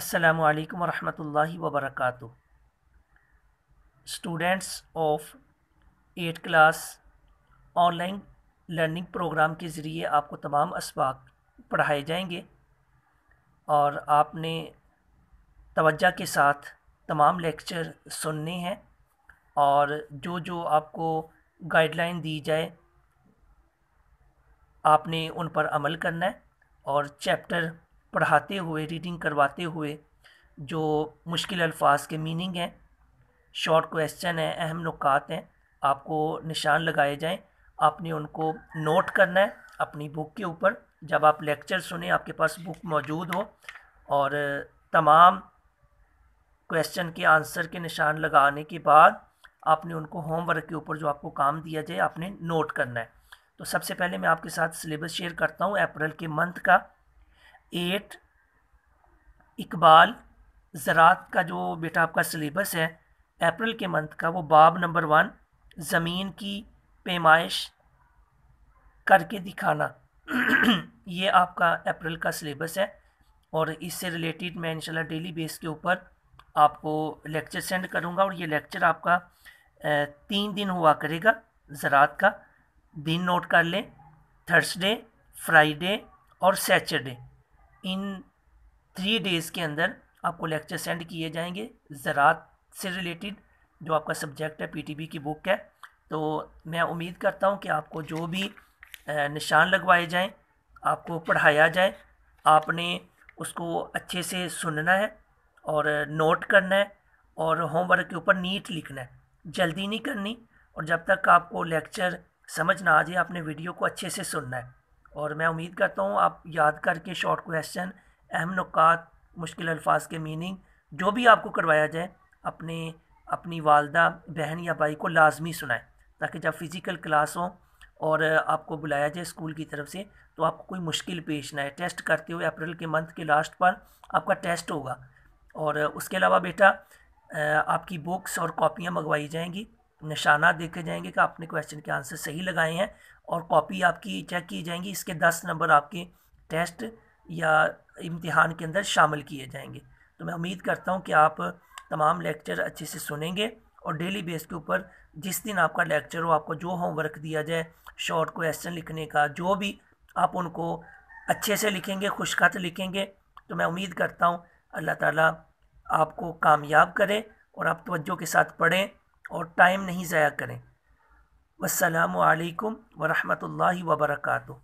असलकम alaikum warahmatullahi students of eight class online learning program के ज़रिए आपको तमाम इसबाक पढ़ाए जाएंगे और आपने तवज्जा के साथ तमाम लेक्चर सुनने हैं और जो जो आपको गाइडलाइन दी जाए आपने उन पर अमल करना है और चैप्टर पढ़ाते हुए रीडिंग करवाते हुए जो मुश्किल अल्फाज के मीनिंग हैं शॉर्ट क्वेश्चन हैं अहम नुकात हैं आपको निशान लगाए जाएं आपने उनको नोट करना है अपनी बुक के ऊपर जब आप लेक्चर सुने आपके पास बुक मौजूद हो और तमाम क्वेश्चन के आंसर के निशान लगाने के बाद आपने उनको होमवर्क के ऊपर जो आपको काम दिया जाए आपने नोट करना है तो सबसे पहले मैं आपके साथ सिलेबस शेयर करता हूँ अप्रैल के मंथ का एट इकबाल ज़रात का जो बेटा आपका सिलेबस है अप्रैल के मंथ का वो बाब नंबर वन ज़मीन की पैमाइश करके दिखाना ये आपका अप्रैल का सिलेबस है और इससे रिलेटेड मैं इंशाल्लाह डेली बेस के ऊपर आपको लेक्चर सेंड करूँगा और ये लेक्चर आपका तीन दिन हुआ करेगा ज़रात का दिन नोट कर लें थर्सडे फ्राइडे और सैटरडे इन थ्री डेज़ के अंदर आपको लेक्चर सेंड किए जाएंगे ज़रात से रिलेटेड जो आपका सब्जेक्ट है पीटीबी की बुक है तो मैं उम्मीद करता हूँ कि आपको जो भी निशान लगवाए जाएं आपको पढ़ाया जाए आपने उसको अच्छे से सुनना है और नोट करना है और होमवर्क के ऊपर नीट लिखना है जल्दी नहीं करनी और जब तक आपको लेक्चर समझ ना आ जाए आपने वीडियो को अच्छे से सुनना है और मैं उम्मीद करता हूँ आप याद करके शॉर्ट क्वेश्चन अहम नुकात मुश्किल अल्फाज के मीनिंग जो भी आपको करवाया जाए अपने अपनी वालदा बहन या भाई को लाजमी सुनाएं ताकि जब फ़िज़िकल क्लास हो और आपको बुलाया जाए स्कूल की तरफ से तो आपको कोई मुश्किल पेश ना आए टेस्ट करते हुए अप्रैल के मंथ के लास्ट पर आपका टेस्ट होगा और उसके अलावा बेटा आपकी बुक्स और कॉपियाँ मंगवाई जाएंगी निशाना देखे जाएंगे कि आपने क्वेश्चन के आंसर सही लगाए हैं और कॉपी आपकी चेक की जाएंगी इसके दस नंबर आपके टेस्ट या इम्तिहान के अंदर शामिल किए जाएंगे तो मैं उम्मीद करता हूँ कि आप तमाम लेक्चर अच्छे से सुनेंगे और डेली बेस के ऊपर जिस दिन आपका लेक्चर हो आपको जो होमवर्क दिया जाए शॉर्ट क्वेश्चन लिखने का जो भी आप उनको अच्छे से लिखेंगे खुशखत लिखेंगे तो मैं उम्मीद करता हूँ अल्लाह ताला आपको कामयाब करे और आप तवज्जो के साथ पढ़ें और टाइम नहीं ज़ाया करें वालेकुम वरहमतुल्लाहि वबरकू